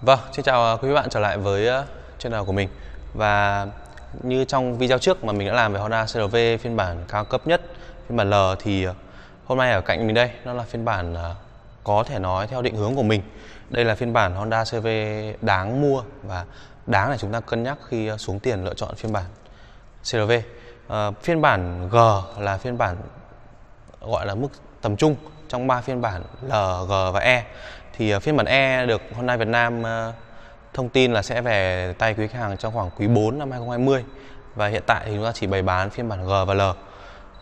Vâng, xin chào ờ, quý bạn trở lại với ờ, channel của mình Và như trong video trước mà mình đã làm về Honda CRV phiên bản cao cấp nhất phiên bản L thì ờ, hôm nay ở cạnh mình đây nó là phiên bản có thể nói theo định hướng của mình đây là phiên bản Honda CRV đáng mua và đáng để chúng ta cân nhắc khi xuống tiền lựa chọn phiên bản CRV phiên bản G là phiên bản gọi là mức tầm trung trong ba phiên bản L, G và E. Thì ờ, phiên bản E được Hyundai Việt Nam ờ, thông tin là sẽ về tay quý khách hàng trong khoảng quý 4 năm 2020 và hiện tại thì chúng ta chỉ bày bán phiên bản G và L.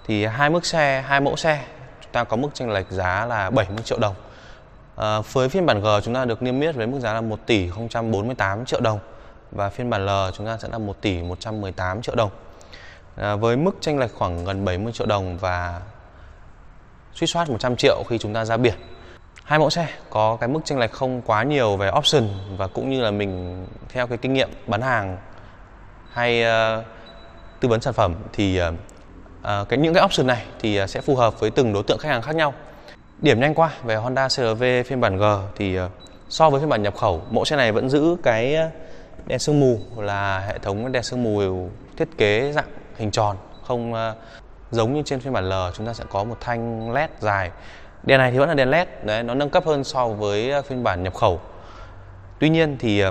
Thì hai mức xe, hai mẫu xe chúng ta có mức chênh lệch giá là 70 triệu đồng. À, với phiên bản G chúng ta được niêm yết với mức giá là 1 tỷ 048 triệu đồng và phiên bản L chúng ta sẽ là 1 tỷ 118 triệu đồng. À, với mức chênh lệch khoảng gần 70 triệu đồng và suýt soát 100 triệu khi chúng ta ra biển hai mẫu xe có cái mức chênh lệch không quá nhiều về option và cũng như là mình theo cái kinh nghiệm bán hàng hay uh, tư vấn sản phẩm thì uh, uh, cái những cái option này thì uh, sẽ phù hợp với từng đối tượng khách hàng khác nhau điểm nhanh qua về Honda CRV phiên bản G thì uh, so với phiên bản nhập khẩu mẫu xe này vẫn giữ cái đèn sương mù là hệ thống đèn sương mù thiết kế dạng hình tròn không uh, giống như trên phiên bản L chúng ta sẽ có một thanh led dài đèn này thì vẫn là đèn led đấy nó nâng cấp hơn so với ờ, phiên bản nhập khẩu tuy nhiên thì ờ,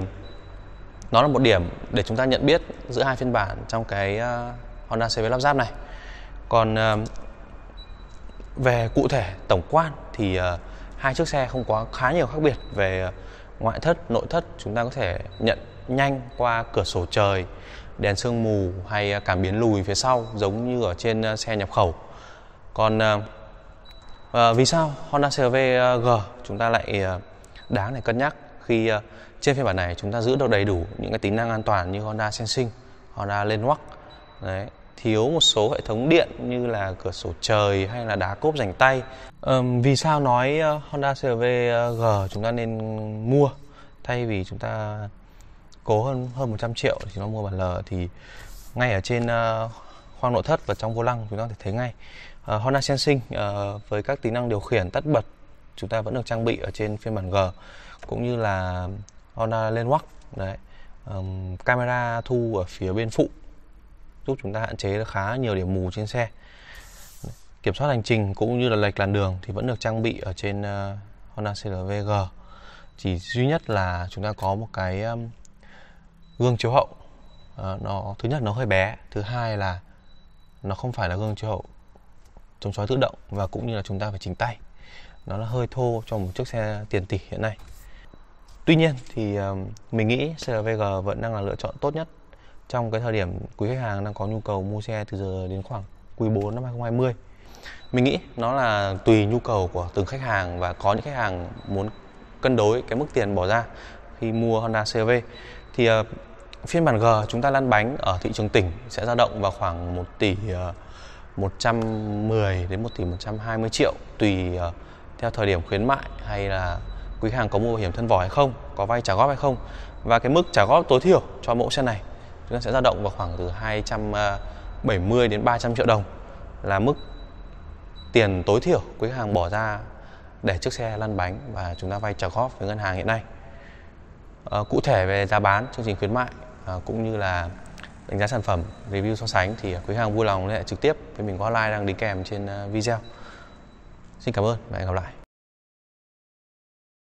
nó là một điểm để chúng ta nhận biết giữa hai phiên bản trong cái ờ, Honda CB lắp ráp này còn về cụ thể tổng quan thì hai chiếc xe không có khá nhiều khác biệt về ngoại thất nội thất chúng ta có thể nhận nhanh qua cửa sổ trời đèn sương mù hay cảm biến lùi phía sau giống như ở trên ờ, xe nhập khẩu. Còn à, vì sao Honda CRV-G chúng ta lại đáng để cân nhắc khi trên phiên bản này chúng ta giữ được đầy đủ những cái tính năng an toàn như Honda Sensing, Honda lên ngoắc, đấy, thiếu một số hệ thống điện như là cửa sổ trời hay là đá cốp dành tay. Um, vì sao nói Honda CRV-G chúng ta nên mua thay vì chúng ta cố hơn hơn 100 triệu thì nó mua bản L thì ngay ở trên ờ, khoang nội thất và trong vô lăng chúng ta có thể thấy ngay ờ, Honda Sensing ờ, với các tính năng điều khiển tắt bật chúng ta vẫn được trang bị ở trên phiên bản G cũng như là Honda Lenwax đấy camera thu ở phía bên phụ giúp chúng ta hạn chế được khá nhiều điểm mù trên xe kiểm soát hành trình cũng như là lệch làn đường thì vẫn được trang bị ở trên Honda CRV G chỉ duy nhất là chúng ta có một cái gương chiếu hậu à, nó thứ nhất nó hơi bé thứ hai là nó không phải là gương chiếu hậu chống chói tự động và cũng như là chúng ta phải chỉnh tay nó là hơi thô cho một chiếc xe tiền tỷ hiện nay tuy nhiên thì ờ, mình nghĩ CLVG vẫn đang là lựa chọn tốt nhất trong cái thời điểm quý khách hàng đang có nhu cầu mua xe từ giờ đến khoảng quý 4 năm 2020 mình nghĩ nó là tùy nhu cầu của từng khách hàng và có những khách hàng muốn cân đối cái mức tiền bỏ ra khi mua Honda CRV thì uh, phiên bản G chúng ta lăn bánh ở thị trường tỉnh sẽ dao động vào khoảng 1 tỷ uh, ờ, 110 đến 1 tỷ 120 triệu tùy uh, theo thời điểm khuyến mại hay là quý hàng có mua bảo hiểm thân vỏ hay không, có vay trả góp hay không. Và cái mức trả góp tối thiểu cho mẫu xe này chúng ta sẽ dao động vào khoảng từ 270 đến 300 triệu đồng là mức tiền tối thiểu quý hàng bỏ ra để chiếc xe lăn bánh và chúng ta vay trả góp với ngân hàng hiện nay. Ờ, cụ thể về giá bán, chương trình khuyến mại uh, cũng như là đánh giá sản phẩm, review so sánh thì quý hàng vui lòng liên hệ trực tiếp với mình qua hotline đang đính kèm trên ờ, video. Xin cảm ơn và hẹn gặp lại.